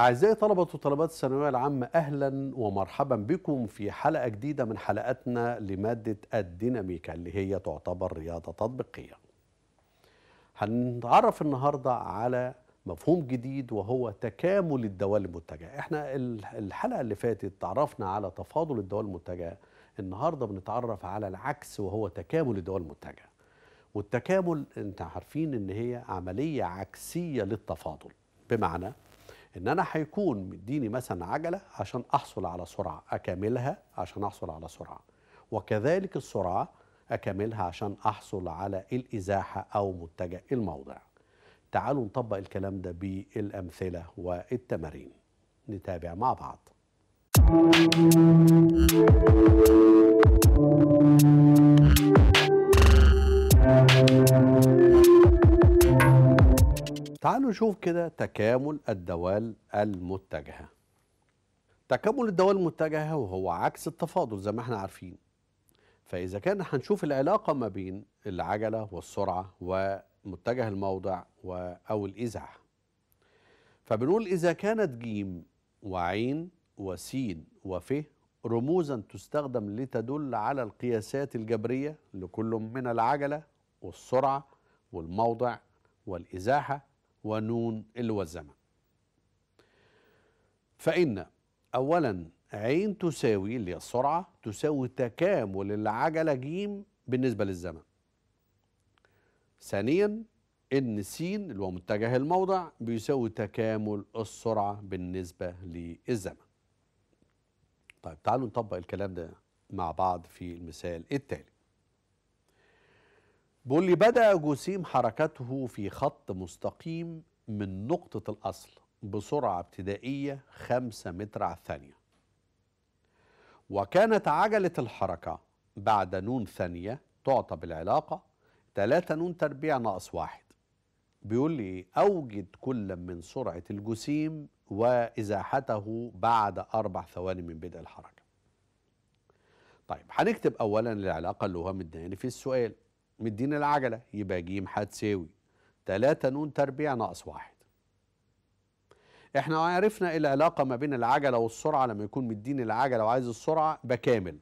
أعزائي طلبة وطلبات الثانوية العامة أهلا ومرحبا بكم في حلقة جديدة من حلقاتنا لمادة الديناميكا اللي هي تعتبر رياضة تطبيقية هنتعرف النهاردة على مفهوم جديد وهو تكامل الدوال المتجهة احنا الحلقة اللي فاتت تعرفنا على تفاضل الدوال المتجهة النهاردة بنتعرف على العكس وهو تكامل الدوال المتجهة والتكامل انت عارفين ان هي عملية عكسية للتفاضل بمعنى ان انا هيكون مديني مثلا عجله عشان احصل على سرعه اكملها عشان احصل على سرعه وكذلك السرعه اكملها عشان احصل على الازاحه او متجه الموضع تعالوا نطبق الكلام ده بالامثله والتمارين نتابع مع بعض تعالوا نشوف كده تكامل الدوال المتجهة تكامل الدوال المتجهة وهو عكس التفاضل زي ما احنا عارفين فإذا كان هنشوف العلاقة ما بين العجلة والسرعة ومتجه الموضع أو الإزعة فبنقول إذا كانت جيم وعين وسين وف رموزا تستخدم لتدل على القياسات الجبرية لكل من العجلة والسرعة والموضع والإزاحة ونون اللي هو الزمن فإن أولا عين تساوي اللي هي السرعة تساوي تكامل العجلة ج بالنسبة للزمن ثانيا ان س اللي هو متجه الموضع بيساوي تكامل السرعة بالنسبة للزمن طيب تعالوا نطبق الكلام ده مع بعض في المثال التالي بيقول لي بدأ جسيم حركته في خط مستقيم من نقطة الأصل بسرعة ابتدائية خمسة متر على الثانية وكانت عجلة الحركة بعد نون ثانية تعطى بالعلاقة ثلاثه نون تربيع ناقص واحد بيقول لي أوجد كل من سرعة الجسيم وإزاحته بعد أربع ثواني من بدء الحركة طيب هنكتب أولا العلاقة اللي هو مداني في السؤال مديني العجلة يبقى ج هتساوي 3 ن تربيع ناقص واحد احنا عرفنا العلاقة ما بين العجلة والسرعة لما يكون مديني العجلة وعايز السرعة بكامل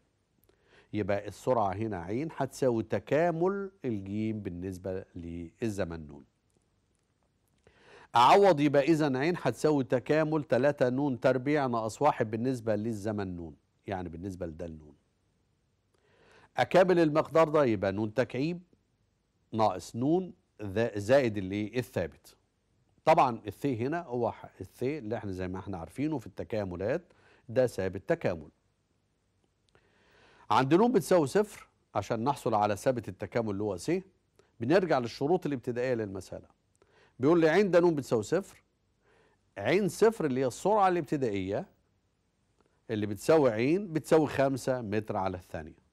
يبقى السرعة هنا ع هتساوي تكامل الجيم بالنسبة للزمن نون أعوض يبقى إذا ع هتساوي تكامل 3 ن تربيع ناقص واحد بالنسبة للزمن نون يعني بالنسبة لده النون أكامل المقدار ده يبقى نون تكعيب ناقص نون زائد اللي إيه؟ الثابت طبعا الثي إيه هنا هو الثي إيه اللي احنا زي ما احنا عارفينه في التكاملات ده ثابت تكامل عند نون بتساوي صفر عشان نحصل على ثابت التكامل اللي هو سي بنرجع للشروط الابتدائيه للمساله بيقول لي عند ن بتساوي صفر عين صفر اللي هي السرعه الابتدائيه اللي بتساوي عين بتساوي خمسة متر على الثانيه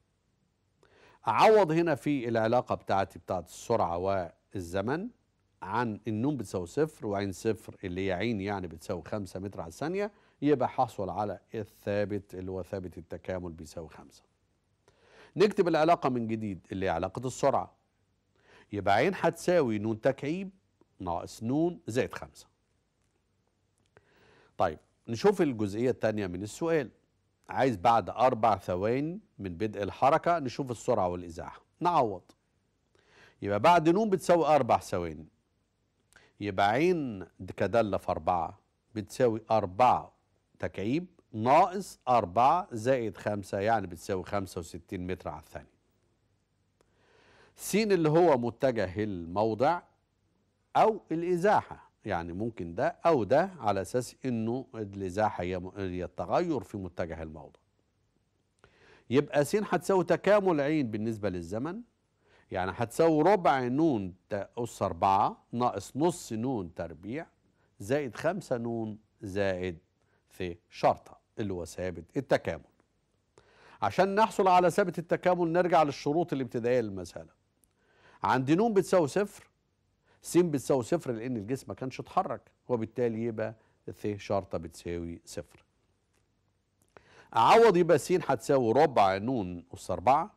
عوض هنا في العلاقة بتاعتي بتاعت السرعة والزمن عن النون بتساوي صفر وعين صفر اللي هي عين يعني بتساوي 5 متر على الثانية يبقى حصل على الثابت اللي هو ثابت التكامل بيساوي 5 نكتب العلاقة من جديد اللي هي علاقة السرعة يبقى عين هتساوي نون تكعيب ناقص نون زائد 5 طيب نشوف الجزئية الثانية من السؤال عايز بعد أربع ثواني من بدء الحركة نشوف السرعة والإزاحة نعوض يبقى بعد نون بتساوي أربع ثواني يبقى عين كدالة في أربعة بتساوي أربعة تكعيب ناقص أربعة زائد خمسة يعني بتساوي خمسة وستين متر على الثانية سين اللي هو متجه الموضع أو الإزاحة يعني ممكن ده او ده على اساس انه الازاحه هي التغير في متجه الموضع يبقى س هتساوي تكامل عين بالنسبه للزمن يعني هتساوي ربع نون أس 4 ناقص نص نون تربيع زائد 5 نون زائد في شرطة اللي هو ثابت التكامل عشان نحصل على ثابت التكامل نرجع للشروط الابتدائية للمسألة عند نون بتساوي صفر س بتساوي صفر لان الجسم ما كانش اتحرك وبالتالي يبقى ث شرطه بتساوي صفر اعوض يبقى س هتساوي ربع نون اس 4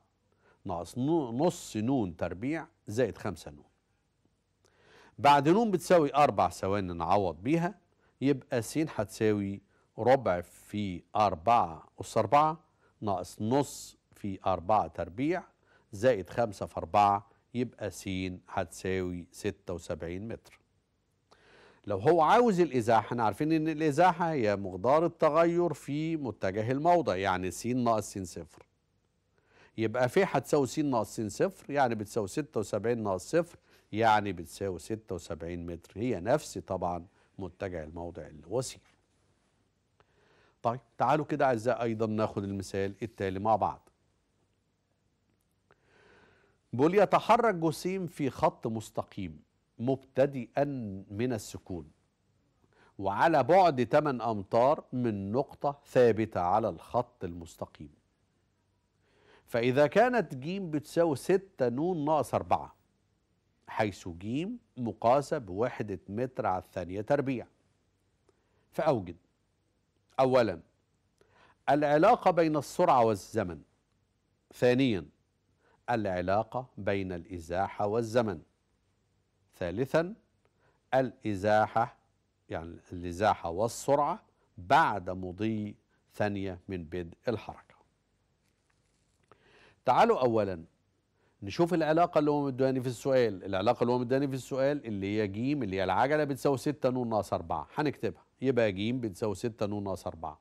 ناقص نص نون تربيع زائد 5 نون بعد نون بتساوي اربع ثواني نعوض بيها يبقى س هتساوي ربع في أربعة أس أربعة ناقص نص في أربعة تربيع زائد خمسة في أربعة يبقى س هتساوي 76 متر لو هو عاوز الإزاحة احنا عارفين إن الإزاحة هي مقدار التغير في متجه الموضع يعني س ناقص س صفر يبقى ف هتساوي س ناقص س صفر يعني بتساوي 76 ناقص صفر يعني بتساوي 76 متر هي نفس طبعا متجه الموضع اللي وصير طيب تعالوا كده أعزائي أيضا ناخد المثال التالي مع بعض بيقول يتحرك جسيم في خط مستقيم مبتدئا من السكون وعلى بعد 8 أمتار من نقطة ثابتة على الخط المستقيم فإذا كانت جيم بتساوي 6 نون ناقص 4 حيث جيم مقاسة بوحدة متر على الثانية تربيع فأوجد أولا العلاقة بين السرعة والزمن ثانيا العلاقة بين الإزاحة والزمن ثالثا الإزاحة يعني الإزاحة والسرعة بعد مضي ثانية من بدء الحركة تعالوا أولا نشوف العلاقة اللي هو مداني في السؤال العلاقة اللي هو مداني في السؤال اللي هي جيم اللي هي العجلة بتساوي 6 نون ناقص 4 هنكتبها يبقى جيم بتساوي 6 نون ناقص 4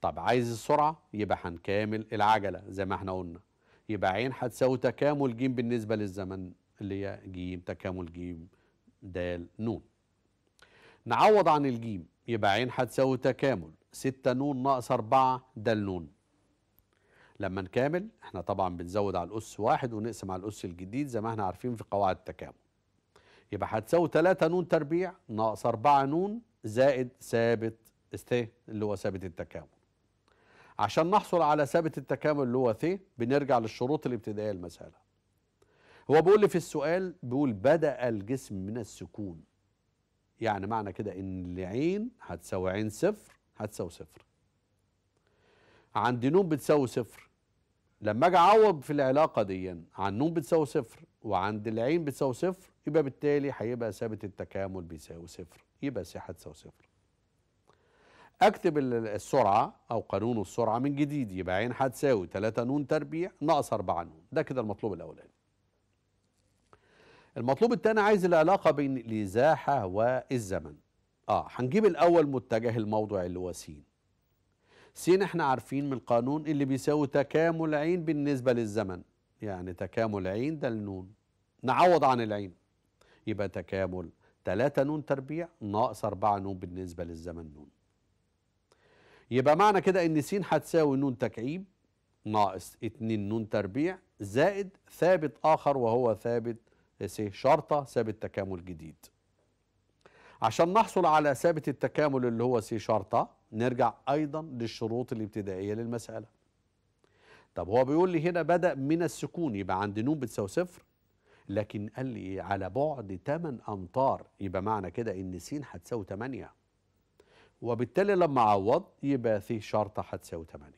طب عايز السرعة يبقى هنكامل العجلة زي ما احنا قلنا يبقى عين هتساوي تكامل ج بالنسبة للزمن اللي هي ج تكامل ج د ن نعوض عن الجيم يبقى عين هتساوي تكامل 6 ن ناقص 4 د ن لما نكامل احنا طبعا بنزود على الأس واحد ونقسم على الأس الجديد زي ما احنا عارفين في قواعد التكامل يبقى هتساوي 3 ن تربيع ناقص 4 ن زائد ثابت است اللي هو ثابت التكامل عشان نحصل على ثابت التكامل اللي هو ث بنرجع للشروط الابتدائيه للمساله هو بيقول لي في السؤال بيقول بدا الجسم من السكون يعني معنى كده ان العين هتساوي عين صفر هتساوي صفر عند نون بتساوي صفر لما اجي اعوض في العلاقه دي عن نون بتساوي صفر وعند العين بتساوي صفر يبقى بالتالي هيبقى ثابت التكامل بيساوي صفر يبقى س هتساوي صفر اكتب السرعه او قانون السرعه من جديد يبقى عين هتساوي 3 نون تربيع ناقص 4 نون ده كده المطلوب الاولاني المطلوب الثاني عايز العلاقه بين الازاحه والزمن اه هنجيب الاول متجه الموضع اللي هو س س احنا عارفين من القانون اللي بيساوي تكامل عين بالنسبه للزمن يعني تكامل عين ده النون نعوض عن العين يبقى تكامل 3 نون تربيع ناقص 4 نون بالنسبه للزمن نون يبقى معنى كده ان س هتساوي ن تكعيب ناقص 2 ن تربيع زائد ثابت اخر وهو ثابت س شرطه ثابت تكامل جديد عشان نحصل على ثابت التكامل اللي هو س شرطه نرجع ايضا للشروط الابتدائيه للمساله طب هو بيقول لي هنا بدا من السكون يبقى عند ن بتساوي صفر لكن قال لي على بعد 8 امتار يبقى معنى كده ان س هتساوي 8 وبالتالي لما اعوض يبقى فيه شرطه هتساوي 8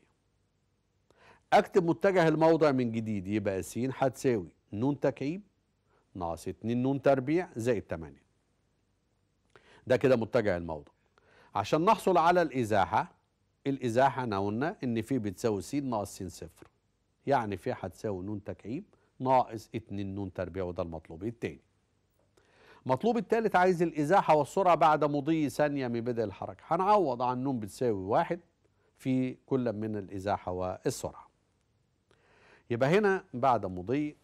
اكتب متجه الموضع من جديد يبقى س هتساوي ن تكعيب ناقص 2 ن تربيع زائد 8 ده كده متجه الموضع عشان نحصل على الازاحه الازاحه انا قلنا ان في بتساوي س ناقص س صفر يعني في هتساوي ن تكعيب ناقص 2 ن تربيع وده المطلوب التاني مطلوب الثالث عايز الازاحه والسرعه بعد مضي ثانيه من بدء الحركه هنعوض عن نون بتساوي واحد في كل من الازاحه والسرعه يبقى هنا بعد مضي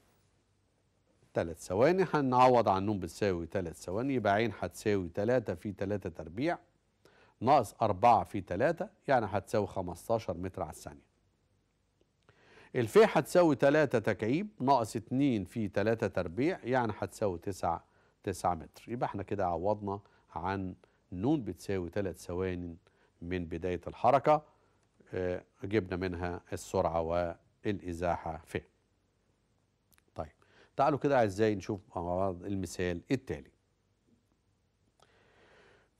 ثلاث ثواني هنعوض عن نون بتساوي ثلاث ثواني يبقى عين هتساوي ثلاثة في ثلاثة تربيع ناقص أربعة في ثلاثة يعني هتساوي 15 متر على الثانيه الفي هتساوي ثلاثة تكعيب ناقص اتنين في ثلاثة تربيع يعني هتساوي تسعة 9 متر يبقى احنا كده عوضنا عن نون بتساوي 3 ثواني من بداية الحركة آه، جبنا منها السرعة والإزاحة ف طيب تعالوا كده أعزائي نشوف مع بعض المثال التالي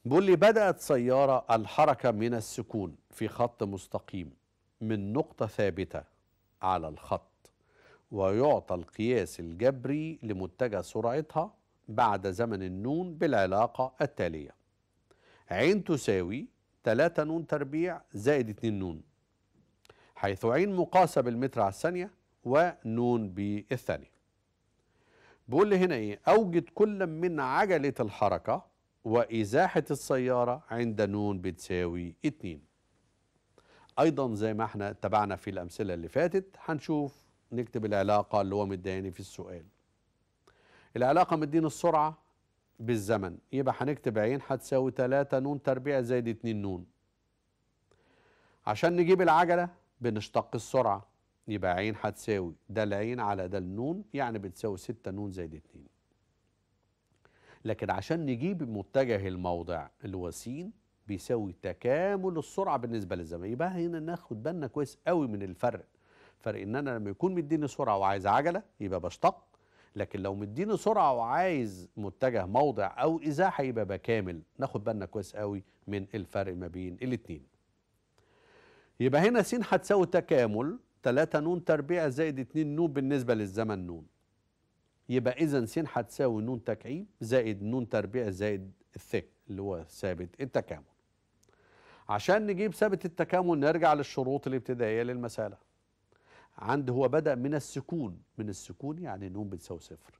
بيقول لي بدأت سيارة الحركة من السكون في خط مستقيم من نقطة ثابتة على الخط ويعطى القياس الجبري لمتجه سرعتها بعد زمن النون بالعلاقة التالية عين تساوي 3 نون تربيع زائد 2 نون حيث عين مقاسة بالمتر على الثانية ونون بالثانية بقول لي هنا ايه اوجد كل من عجلة الحركة وازاحة السيارة عند نون بتساوي 2 ايضا زي ما احنا تبعنا في الامثلة اللي فاتت هنشوف نكتب العلاقة اللي هو مداني في السؤال العلاقة مدين السرعة بالزمن يبقى هنكتب عين هتساوي 3 نون تربيع زائد 2 نون عشان نجيب العجلة بنشتق السرعة يبقى عين هتساوي ده العين على ده النون يعني بتساوي 6 نون زائد 2 لكن عشان نجيب متجه الموضع اللي هو س بيساوي تكامل السرعة بالنسبة للزمن يبقى هنا ناخد بالنا كويس قوي من الفرق فرق ان انا لما يكون مديني سرعة وعايز عجلة يبقى بشتق لكن لو مديني سرعه وعايز متجه موضع او ازاحه يبقى بكامل ناخد بالنا كويس قوي من الفرق ما بين الاثنين يبقى هنا س هتساوي تكامل 3 ن تربيع زائد 2 ن بالنسبه للزمن ن يبقى اذا س هتساوي ن تكعيب زائد ن تربيع زائد الث اللي هو ثابت التكامل عشان نجيب ثابت التكامل نرجع للشروط الابتدائيه للمساله عند هو بدأ من السكون من السكون يعني النون بتساوي صفر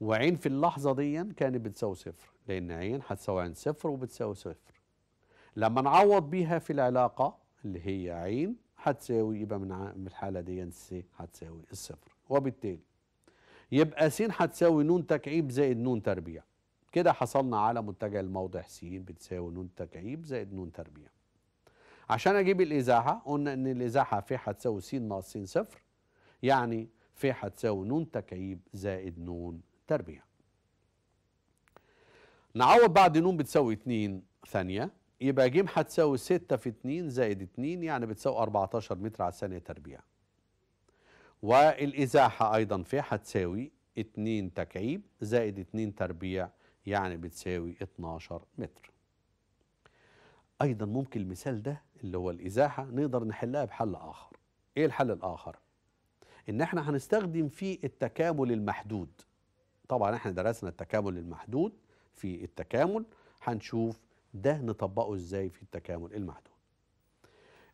وعين في اللحظة دي كانت بتساوي صفر لأن عين هتساوي عين صفر وبتساوي صفر لما نعوض بيها في العلاقة اللي هي عين هتساوي يبقى من الحالة دي س هتساوي الصفر وبالتالي يبقى س هتساوي نون تكعيب زائد نون تربيع كده حصلنا على منتجع الموضع س بتساوي نون تكعيب زائد نون تربيع عشان اجيب الازاحه قلنا ان الازاحه في هتساوي س ناقص س صفر يعني في هتساوي ن تكعيب زائد ن تربيع نعوض بعد ن بتساوي 2 ثانيه يبقى ج هتساوي 6 في 2 زائد 2 يعني بتساوي 14 متر على الثانيه تربيع والازاحه ايضا في هتساوي 2 تكعيب زائد 2 تربيع يعني بتساوي 12 متر ايضا ممكن المثال ده اللي هو الازاحه نقدر نحلها بحل اخر ايه الحل الاخر ان احنا هنستخدم فيه التكامل المحدود طبعا احنا درسنا التكامل المحدود في التكامل هنشوف ده نطبقه ازاي في التكامل المحدود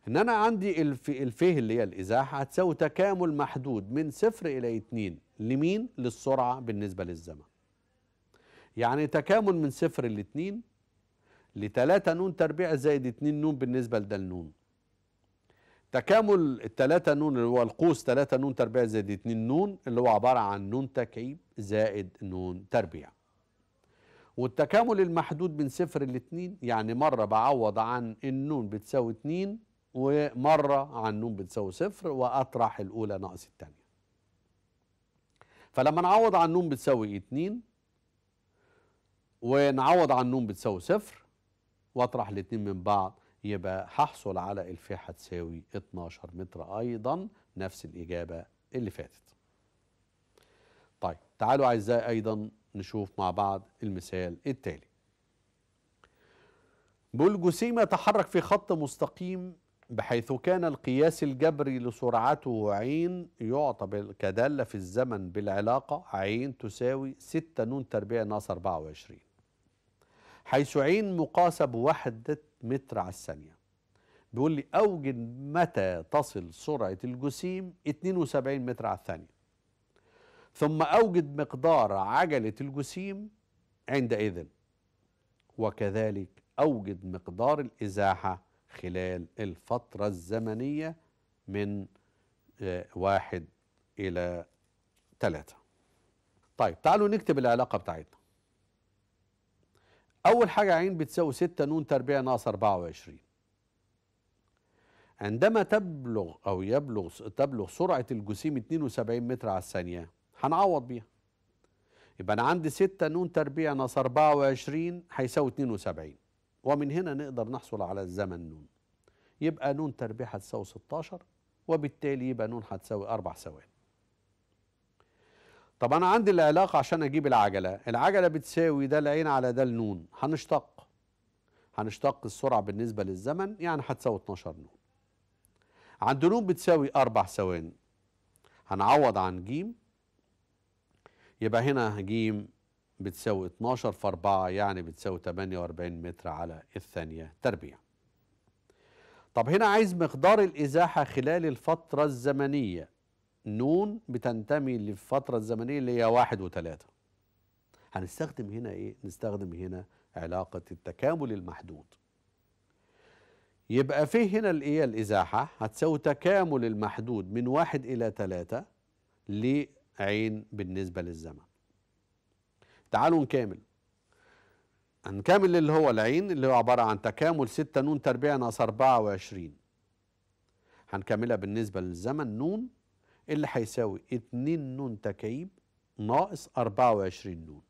ان انا عندي الف الفه اللي هي الازاحه هتساوي تكامل محدود من صفر الى اتنين لمين للسرعه بالنسبه للزمن يعني تكامل من صفر لاتنين لتلاتة نون تربيع زائد اتنين نون بالنسبة لده النون تكامل التلاتة نون اللي هو القوس تلاتة نون تربيع زائد اتنين نون اللي هو عبارة عن نون تكعيب زائد نون تربيع والتكامل المحدود بين صفر الاتنين يعني مرة بعوض عن النون بتساوي اتنين ومرة عن نون بتساوي صفر وأطرح الأولى ناقص التانية فلما نعوض عن نون بتساوي اتنين ونعوض عن نون بتساوي صفر واطرح الاثنين من بعض يبقى هحصل على الفيحة تساوي 12 متر ايضا نفس الاجابة اللي فاتت طيب تعالوا اعزائي ايضا نشوف مع بعض المثال التالي بول جسيمة تحرك في خط مستقيم بحيث كان القياس الجبري لسرعته عين يعطى كدالة في الزمن بالعلاقة عين تساوي 6 نون تربيع ناقص 24 حيث عين مقاسة بوحدة متر على الثانية بيقول لي أوجد متى تصل سرعة الجسيم 72 متر على الثانية ثم أوجد مقدار عجلة الجسيم عندئذ وكذلك أوجد مقدار الإزاحة خلال الفترة الزمنية من آه، واحد إلى ثلاثة طيب تعالوا نكتب العلاقة بتاعتنا أول حاجة عين بتساوي 6 نون تربيع ناقص 24 عندما تبلغ أو يبلغ تبلغ سرعة الجسيم 72 متر على الثانية هنعوض بيها يبقى أنا عندي 6 نون تربيع ناقص 24 هيساوي 72 ومن هنا نقدر نحصل على الزمن نون يبقى نون تربيع هتساوي 16 وبالتالي يبقى نون هتساوي 4 ثواني طب انا عندي العلاقه عشان اجيب العجله العجله بتساوي ده العين على ده النون هنشتق هنشتق السرعه بالنسبه للزمن يعني هتساوي 12 نون عند نون بتساوي اربع ثواني هنعوض عن جيم يبقى هنا جيم بتساوي 12 في 4 يعني بتساوي 48 متر على الثانيه تربيع طب هنا عايز مقدار الازاحه خلال الفتره الزمنيه نون بتنتمي للفترة الزمنية اللي هي واحد وثلاثة هنستخدم هنا ايه؟ نستخدم هنا علاقة التكامل المحدود يبقى فيه هنا الايه الازاحة هتساوي تكامل المحدود من واحد الى ثلاثة لعين بالنسبة للزمن تعالوا نكامل هنكمل اللي هو العين اللي هو عبارة عن تكامل ستة نون تربيع ناقص 24 هنكملها بالنسبة للزمن نون اللي هيساوي 2 نون تكعيب ناقص 24 نون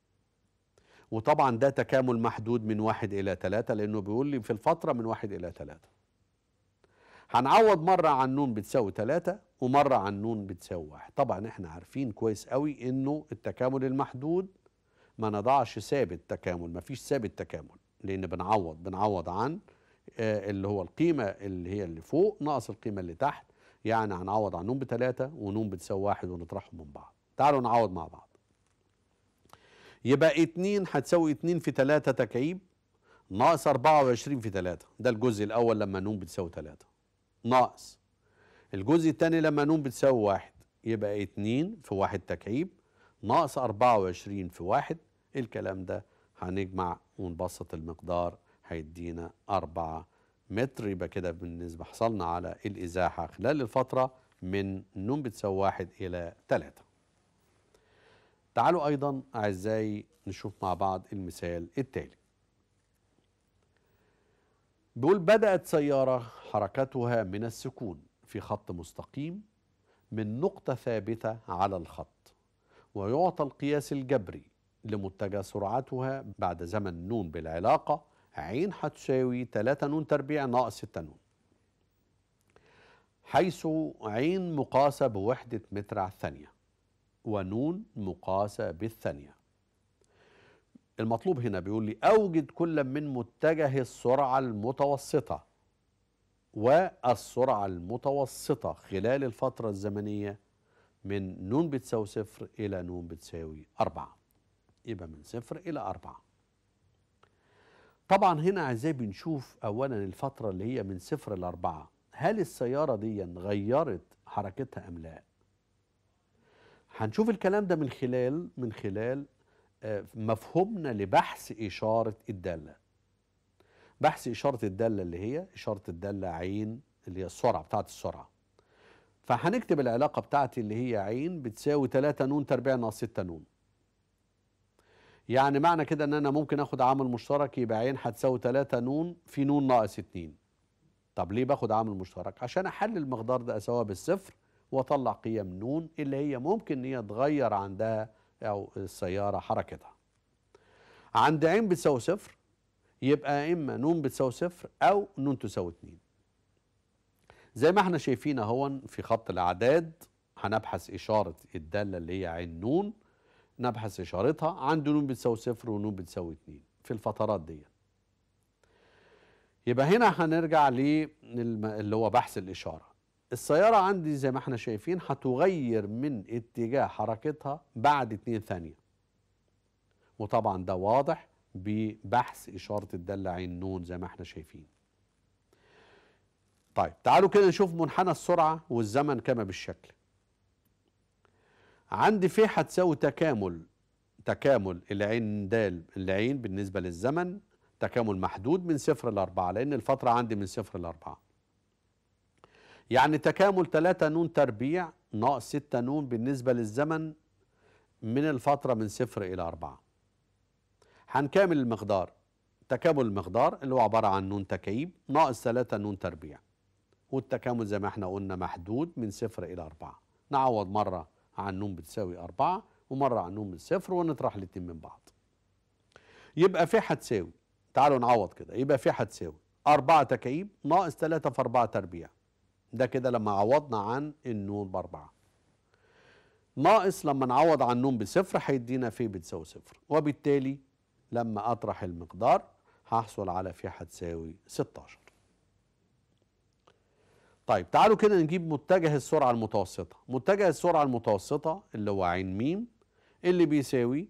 وطبعا ده تكامل محدود من واحد إلى ثلاثة لأنه بيقول لي في الفترة من واحد إلى ثلاثة هنعوض مرة عن نون بتساوي ثلاثة ومرة عن نون بتساوي واحد طبعا احنا عارفين كويس قوي انه التكامل المحدود ما نضعش ثابت تكامل ما فيش ثابت تكامل لان بنعوض بنعوض عن آه، اللي هو القيمة اللي هي اللي فوق ناقص القيمة اللي تحت يعني هنعوض نون بتلاتة ونون بتساوي واحد ونطرحهم من بعض تعالوا نعوض مع بعض يبقى اتنين هتساوي اتنين في تلاتة تكعيب ناقص أربعة وعشرين في تلاتة ده الجزء الأول لما نون بتساوي تلاتة ناقص الجزء الثاني لما نون بتساوي واحد يبقى اتنين في واحد تكعيب ناقص أربعة وعشرين في واحد الكلام ده هنجمع ونبسط المقدار هيدينا أربعة متر يبقى كده بالنسبة حصلنا على الإزاحة خلال الفترة من بتساوي واحد إلى ثلاثة تعالوا أيضا أعزائي نشوف مع بعض المثال التالي بيقول بدأت سيارة حركتها من السكون في خط مستقيم من نقطة ثابتة على الخط ويعطى القياس الجبري لمتجه سرعتها بعد زمن نون بالعلاقة عين هتساوي 3 نون تربيع ناقص 6 نون حيث عين مقاسة بوحدة متر على الثانية ونون مقاسة بالثانية المطلوب هنا بيقول لي أوجد كل من متجه السرعة المتوسطة والسرعة المتوسطة خلال الفترة الزمنية من نون بتساوي صفر إلى نون بتساوي أربعة يبقى من صفر إلى أربعة طبعا هنا اعزائي بنشوف اولا الفتره اللي هي من صفر لاربعه هل السياره دي غيرت حركتها ام لا هنشوف الكلام ده من خلال من خلال آه، مفهومنا لبحث اشاره الداله بحث اشاره الداله اللي هي اشاره الداله عين اللي هي السرعه بتاعه السرعه فهنكتب العلاقه بتاعتي اللي هي عين بتساوي 3 ن تربيع ناقص 6 ن يعني معنى كده ان انا ممكن اخد عامل مشترك يبقى عين هتساوي 3 نون في نون ناقص 2 طب ليه باخد عامل مشترك عشان احلل المقدار ده اساويها بالصفر واطلع قيم نون اللي هي ممكن ان هي تغير عندها او السياره حركتها عند عين بتساوي صفر يبقى اما نون بتساوي صفر او نون تساوي 2 زي ما احنا شايفين اهون في خط الاعداد هنبحث اشاره الداله اللي هي عين نون نبحث إشارتها عنده نون بتساوي صفر ونون بتساوي اتنين في الفترات دي يبقى هنا هنرجع اللي هو بحث الإشارة السيارة عندي زي ما احنا شايفين هتغير من اتجاه حركتها بعد اتنين ثانية وطبعا ده واضح ببحث إشارة الدالة عين نون زي ما احنا شايفين طيب تعالوا كده نشوف منحنى السرعة والزمن كما بالشكل عندي في هتساوي تكامل تكامل العين د العين بالنسبة للزمن تكامل محدود من صفر لأربعة لأن الفترة عندي من صفر لأربعة يعني تكامل ثلاثة نون تربيع ناقص ستة نون بالنسبة للزمن من الفترة من صفر إلى أربعة هنكامل المقدار تكامل المقدار اللي هو عبارة عن نون تكعيب ناقص ثلاثة نون تربيع والتكامل زي ما احنا قلنا محدود من صفر إلى أربعة نعوض مرة عن عنهم بتساوي أربعة ومرة عن عنهم بالصفر ونطرح الاتنين من بعض يبقى في هتساوي تعالوا نعوض كده يبقى في هتساوي أربعة تكعيب ناقص تلاتة في أربعة تربيع ده كده لما عوضنا عن النون بأربعة ناقص لما نعوض عن النون بصفر هيدينا في بتساوي صفر وبالتالي لما أطرح المقدار هحصل على في هتساوي 16 طيب تعالوا كده نجيب متجه السرعة المتوسطة متجه السرعة المتوسطة اللي هو عين ميم اللي بيساوي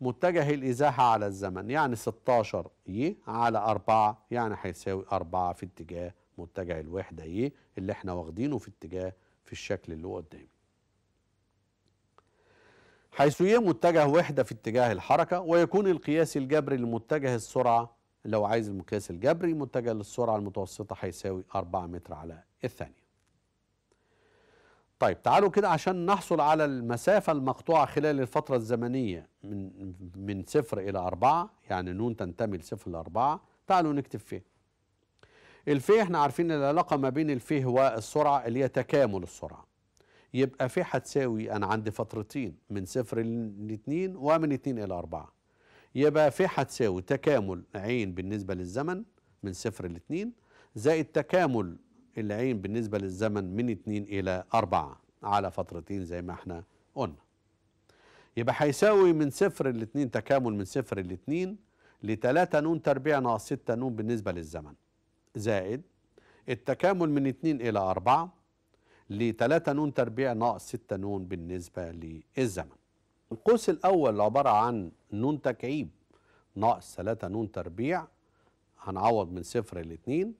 متجه الإزاحة على الزمن يعني 16 ي على 4 يعني هيساوي 4 في اتجاه متجه الوحدة ي اللي احنا واخدينه في اتجاه في الشكل اللي هو قدامي حيث ي متجه وحدة في اتجاه الحركة ويكون القياس الجبري لمتجه السرعة لو عايز المقياس الجبري متجه للسرعة المتوسطة هيساوي 4 متر على الثانية طيب تعالوا كده عشان نحصل على المسافة المقطوعة خلال الفترة الزمنية من من صفر إلى أربعة يعني نون تنتمي لصفر لأربعة تعالوا نكتب فيه الفيه احنا عارفين العلاقة ما بين الفيه والسرعة اللي هي تكامل السرعة يبقى في هتساوي أنا عندي فترتين من صفر لاتنين ومن اتنين إلى أربعة يبقى في هتساوي تكامل عين بالنسبة للزمن من صفر لاتنين زائد تكامل العين بالنسبة للزمن من اتنين إلى أربعة على فترتين زي ما احنا قلنا يبقى هيساوي من صفر لاتنين تكامل من صفر لاتنين لتلاتة نون تربيع ناقص ستة نون بالنسبة للزمن زائد التكامل من اتنين إلى أربعة لتلاتة نون تربيع ناقص ستة نون بالنسبة للزمن القوس الأول عبارة عن نون تكعيب ناقص ثلاثة نون تربيع هنعوض من صفر لاتنين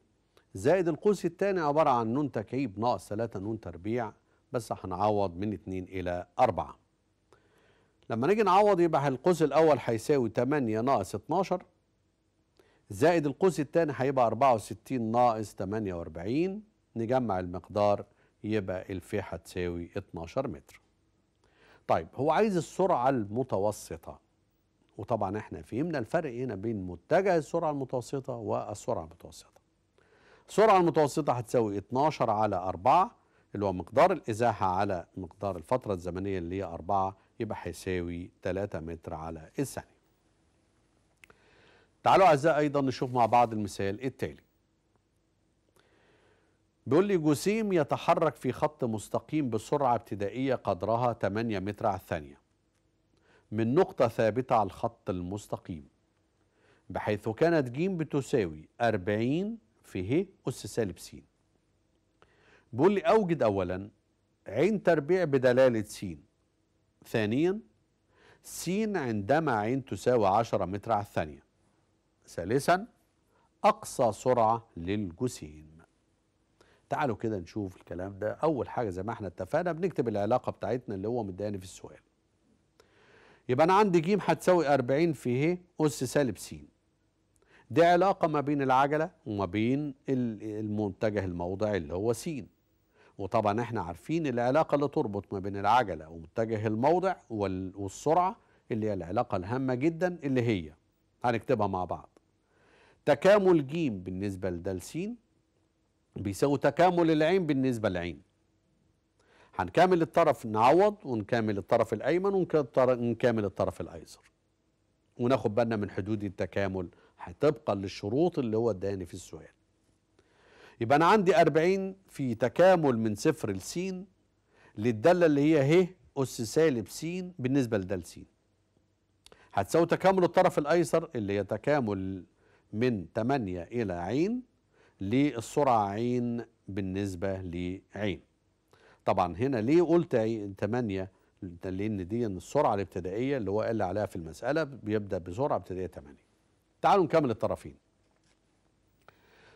زائد القوس الثاني عبارة عن نون تكعيب ناقص ثلاثة نون تربيع بس هنعوض من اتنين إلى أربعة. لما نيجي نعوض يبقى القوس الأول هيساوي تمانية ناقص اتناشر زائد القوس الثاني هيبقى 64 ناقص تمانية وأربعين نجمع المقدار يبقى الفي هتساوي اتناشر متر طيب هو عايز السرعة المتوسطة وطبعا احنا فهمنا الفرق هنا بين متجه السرعة المتوسطة والسرعة المتوسطة السرعة المتوسطة هتساوي 12 على 4 اللي هو مقدار الإزاحة على مقدار الفترة الزمنية اللي هي 4 يبقى هيساوي 3 متر على الثانية. تعالوا أعزائي أيضا نشوف مع بعض المثال التالي. بيقول لي جسيم يتحرك في خط مستقيم بسرعة ابتدائية قدرها 8 متر على الثانية من نقطة ثابتة على الخط المستقيم بحيث كانت ج بتساوي 40 في ه أس سالب س بيقول لي أوجد أولا عين تربيع بدلالة س ثانيا س عندما عين تساوي 10 متر على الثانية ثالثا أقصى سرعة للجسيم تعالوا كده نشوف الكلام ده أول حاجة زي ما احنا اتفقنا بنكتب العلاقة بتاعتنا اللي هو مداني في السؤال يبقى أنا عندي ج هتساوي 40 في ه أس سالب س دي علاقة ما بين العجلة وما بين المنتجه الموضعي اللي هو س وطبعا احنا عارفين العلاقة اللي تربط ما بين العجلة ومتجه الموضع والسرعة اللي هي العلاقة الهامة جدا اللي هي هنكتبها مع بعض تكامل ج بالنسبة لدال س بيساوي تكامل العين بالنسبة لعين هنكامل الطرف نعوض ونكامل الطرف الأيمن ونكامل الطرف الأيسر وناخد بالنا من حدود التكامل طبقا للشروط اللي هو اداني في السؤال يبقى انا عندي 40 في تكامل من صفر لسين للداله اللي هي ه اس سالب س بالنسبه لدال س هتساوي تكامل الطرف الايسر اللي هي تكامل من 8 الى عين للسرعه عين بالنسبه لعين طبعا هنا ليه قلت 8 لان دي السرعه الابتدائيه اللي هو قال عليها في المساله بيبدا بسرعه ابتدائيه 8 تعالوا نكمل الطرفين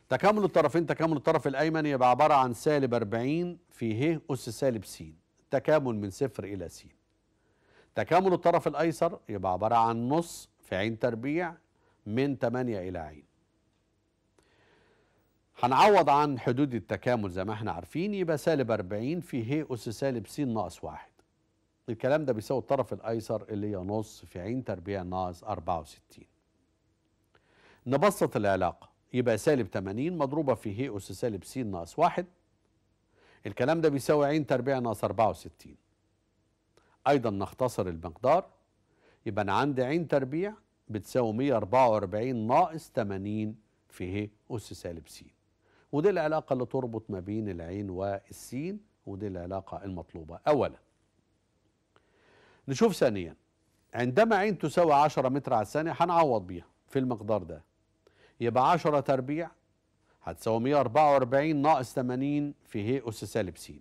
تكامل الطرفين تكامل الطرف الأيمن يبقى عبارة عن سالب 40 في ه أس سالب س تكامل من صفر إلى س تكامل الطرف الأيسر يبقى عبارة عن نص في عين تربيع من 8 إلى عين هنعوض عن حدود التكامل زي ما احنا عارفين يبقى سالب 40 في ه أس سالب س ناقص واحد الكلام ده بيساوي الطرف الأيسر اللي هي نص في عين تربيع ناقص 64 نبسط العلاقة يبقى سالب 80 مضروبة في هي أس سالب س ناقص 1 الكلام ده بيساوي ع تربيع ناقص 64 أيضا نختصر المقدار يبقى أنا عندي ع تربيع بتساوي 144 ناقص 80 في هي أس سالب س ودي العلاقة اللي تربط ما بين العين والسين ودي العلاقة المطلوبة أولا نشوف ثانيا عندما عين تساوي 10 متر على الثانية هنعوض بيها في المقدار ده يبقى 10 تربيع هتساوي 144 ناقص 80 في هي أس سالب س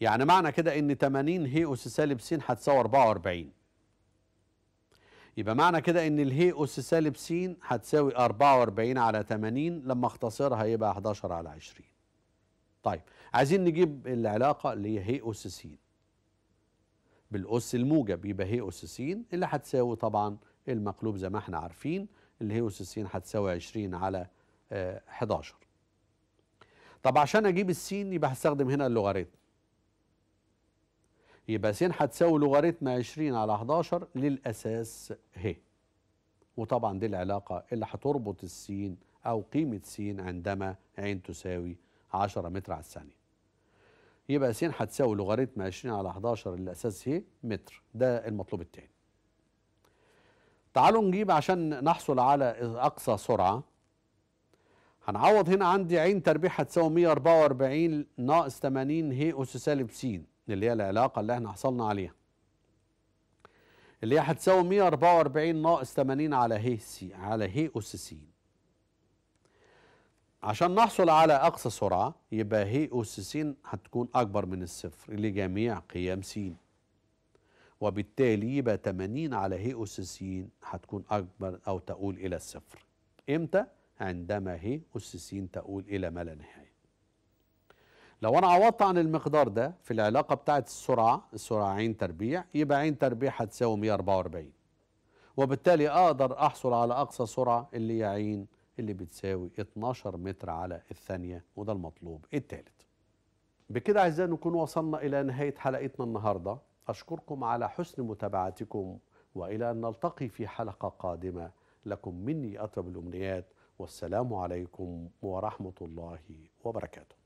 يعني معنى كده إن 80 هي أس سالب س هتساوي 44 يبقى معنى كده إن الهي أس سالب س هتساوي 44 على 80 لما اختصرها يبقى 11 على 20 طيب عايزين نجيب العلاقة اللي هي هي أس س بالأس الموجب يبقى هي أس س اللي هتساوي طبعا المقلوب زي ما احنا عارفين اللي هي أس س هتساوي 20 على 11 آه، طب عشان أجيب السين يبقى هستخدم هنا اللوغاريتم يبقى س هتساوي لوغاريتم 20 على 11 للأساس ه وطبعا دي العلاقة اللي هتربط السين أو قيمة س عندما عين تساوي 10 متر على الثانية يبقى س هتساوي لوغاريتم 20 على 11 للأساس ه متر ده المطلوب التاني تعالوا نجيب عشان نحصل على أقصى سرعة هنعوض هنا عندي عين تربيع هتساوي 144 ناقص 80 هي أس سالب س اللي هي العلاقة اللي احنا حصلنا عليها اللي هي هتساوي 144 ناقص 80 على هي س على هي أس س عشان نحصل على أقصى سرعة يبقى هي أس س هتكون أكبر من الصفر لجميع قيم س وبالتالي يبقى 80 على هي س هتكون أكبر أو تقول إلى الصفر إمتى؟ عندما هي س تقول إلى ما لا نهاية لو أنا عوضت عن المقدار ده في العلاقة بتاعة السرعة السرعة عين تربيع يبقى عين تربيع هتساوي 144 وبالتالي أقدر أحصل على أقصى سرعة اللي هي عين اللي بتساوي 12 متر على الثانية وده المطلوب الثالث بكده أعزائي نكون وصلنا إلى نهاية حلقتنا النهاردة أشكركم على حسن متابعتكم وإلى أن نلتقي في حلقة قادمة لكم مني أطيب الأمنيات والسلام عليكم ورحمة الله وبركاته